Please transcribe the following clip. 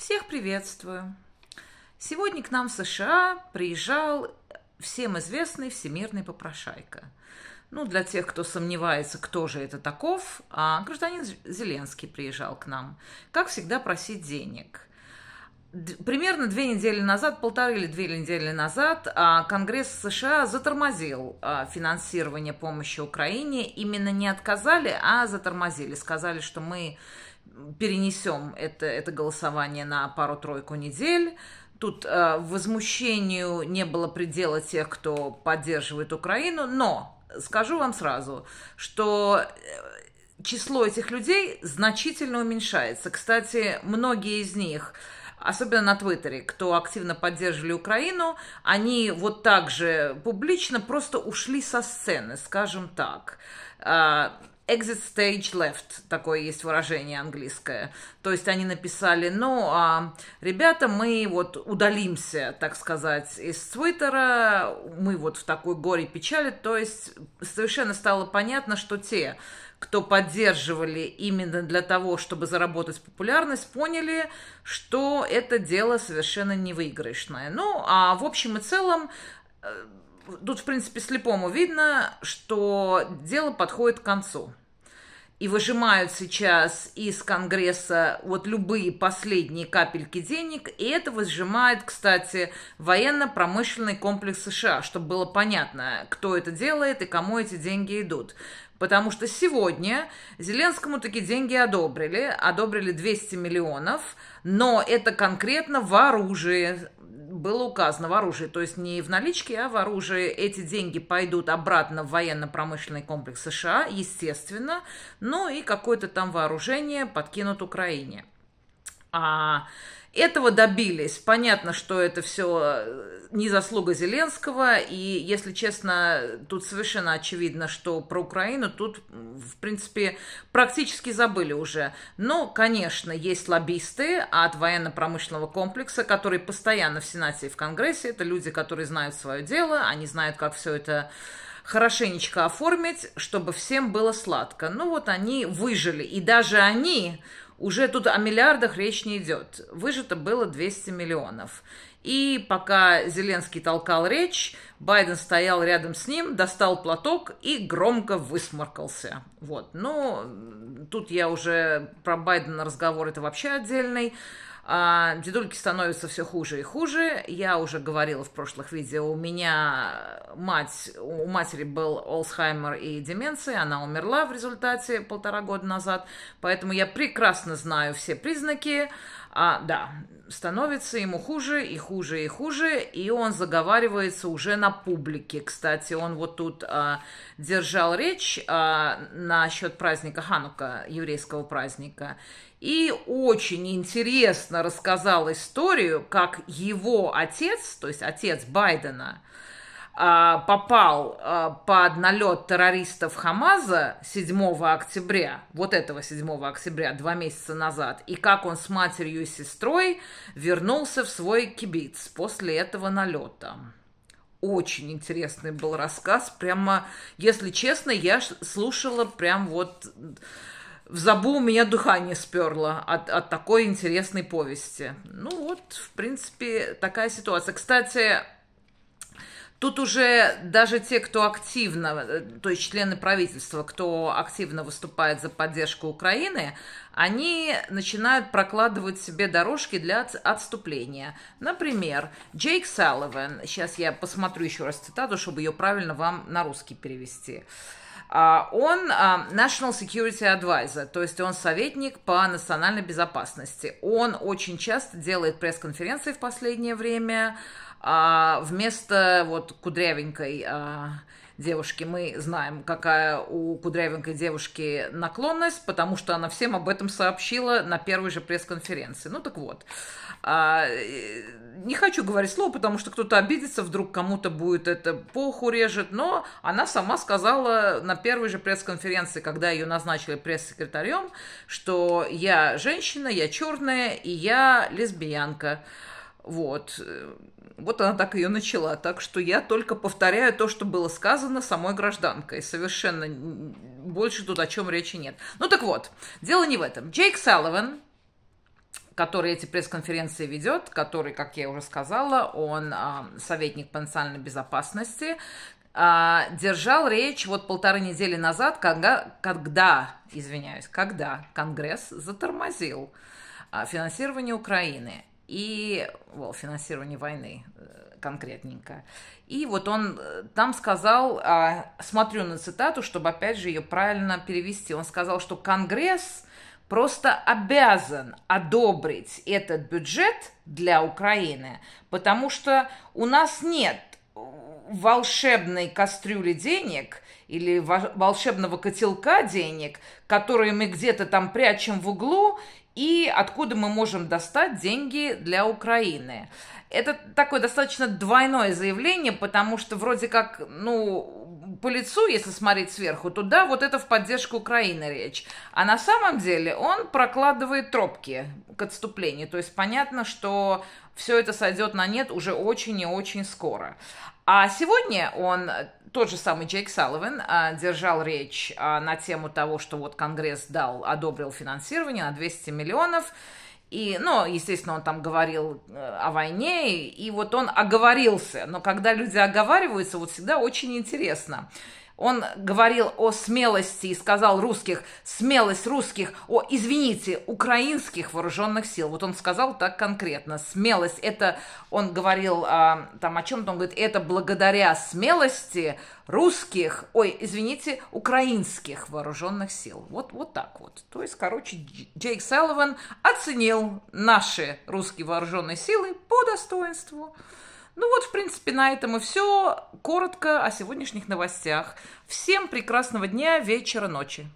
Всех приветствую. Сегодня к нам в США приезжал всем известный всемирный попрошайка. Ну, для тех, кто сомневается, кто же это таков, а гражданин Зеленский приезжал к нам. Как всегда, просить денег. Примерно две недели назад, полторы или две недели назад, а, Конгресс США затормозил а, финансирование помощи Украине. Именно не отказали, а затормозили. Сказали, что мы перенесем это, это голосование на пару-тройку недель. Тут э, возмущению не было предела тех, кто поддерживает Украину, но скажу вам сразу, что э, число этих людей значительно уменьшается. Кстати, многие из них особенно на Твиттере, кто активно поддерживали Украину, они вот так же публично просто ушли со сцены, скажем так. А, exit stage left, такое есть выражение английское. То есть они написали, ну, а, ребята, мы вот удалимся, так сказать, из Твиттера, мы вот в такой горе печали, то есть совершенно стало понятно, что те, кто поддерживали именно для того, чтобы заработать популярность, поняли, что это дело совершенно невыигрышное. Ну, а в общем и целом, э, тут, в принципе, слепому видно, что дело подходит к концу и выжимают сейчас из Конгресса вот любые последние капельки денег, и это выжимает, кстати, военно-промышленный комплекс США, чтобы было понятно, кто это делает и кому эти деньги идут. Потому что сегодня Зеленскому такие деньги одобрили, одобрили 200 миллионов, но это конкретно в оружии, было указано в оружии, то есть не в наличке, а в оружии. Эти деньги пойдут обратно в военно-промышленный комплекс США, естественно, ну и какое-то там вооружение подкинут Украине. А этого добились. Понятно, что это все э, не заслуга Зеленского, и, если честно, тут совершенно очевидно, что про Украину тут, в принципе, практически забыли уже. Но, конечно, есть лоббисты от военно-промышленного комплекса, которые постоянно в Сенате и в Конгрессе, это люди, которые знают свое дело, они знают, как все это хорошенечко оформить, чтобы всем было сладко. Ну вот они выжили, и даже они уже тут о миллиардах речь не идет. Выжито было 200 миллионов. И пока Зеленский толкал речь, Байден стоял рядом с ним, достал платок и громко высморкался. Вот. Ну, тут я уже про Байдена разговор это вообще отдельный. А, дедульки становятся все хуже и хуже. Я уже говорила в прошлых видео, у меня мать, у матери был Алцхаймер и деменция, она умерла в результате полтора года назад, поэтому я прекрасно знаю все признаки, а, да, становится ему хуже и хуже и хуже, и он заговаривается уже на публике. Кстати, он вот тут а, держал речь а, насчет праздника Ханука, еврейского праздника, и очень интересно рассказал историю, как его отец, то есть отец Байдена, а, попал а, под налет террористов Хамаза 7 октября, вот этого 7 октября, два месяца назад, и как он с матерью и сестрой вернулся в свой кибиц после этого налета. Очень интересный был рассказ, прямо, если честно, я слушала прям вот... В забу у меня дыхание сперло от, от такой интересной повести. Ну вот, в принципе, такая ситуация. Кстати, Тут уже даже те, кто активно, э, то есть члены правительства, кто активно выступает за поддержку Украины, они начинают прокладывать себе дорожки для отступления. Например, Джейк Салливан, сейчас я посмотрю еще раз цитату, чтобы ее правильно вам на русский перевести. А, он а, National Security Advisor, то есть он советник по национальной безопасности. Он очень часто делает пресс-конференции в последнее время, а вместо вот кудрявенькой а, девушки мы знаем, какая у кудрявенькой девушки наклонность, потому что она всем об этом сообщила на первой же пресс-конференции. Ну так вот, а, не хочу говорить слово, потому что кто-то обидится, вдруг кому-то будет это поху режет, но она сама сказала на первой же пресс-конференции, когда ее назначили пресс-секретарем, что я женщина, я черная и я лесбиянка. Вот. Вот она так ее начала. Так что я только повторяю то, что было сказано самой гражданкой. Совершенно больше тут о чем речи нет. Ну так вот, дело не в этом. Джейк Салливан, который эти пресс-конференции ведет, который, как я уже сказала, он а, советник по национальной безопасности, а, держал речь вот полторы недели назад, когда, когда, извиняюсь, когда Конгресс затормозил а, финансирование Украины и well, финансирование войны э, конкретненько. И вот он э, там сказал, а, смотрю на цитату, чтобы опять же ее правильно перевести, он сказал, что Конгресс просто обязан одобрить этот бюджет для Украины, потому что у нас нет волшебной кастрюли денег или волшебного котелка денег, которые мы где-то там прячем в углу и откуда мы можем достать деньги для Украины. Это такое достаточно двойное заявление, потому что вроде как, ну, по лицу, если смотреть сверху, то да, вот это в поддержку Украины речь. А на самом деле он прокладывает тропки к отступлению. То есть понятно, что все это сойдет на нет уже очень и очень скоро. А сегодня он тот же самый Джейк Салливан а, держал речь а, на тему того, что вот Конгресс дал, одобрил финансирование на 200 миллионов, и, ну, естественно, он там говорил э, о войне, и вот он оговорился. Но когда люди оговариваются, вот всегда очень интересно. Он говорил о смелости и сказал русских, смелость русских, о, извините, украинских вооруженных сил. Вот он сказал так конкретно, смелость, это, он говорил а, там о чем-то, он говорит, это благодаря смелости русских, ой, извините, украинских вооруженных сил. Вот, вот так вот. То есть, короче, Джейк Салливан оценил наши русские вооруженные силы по достоинству. Ну вот, в принципе, на этом и все. Коротко о сегодняшних новостях. Всем прекрасного дня, вечера, ночи.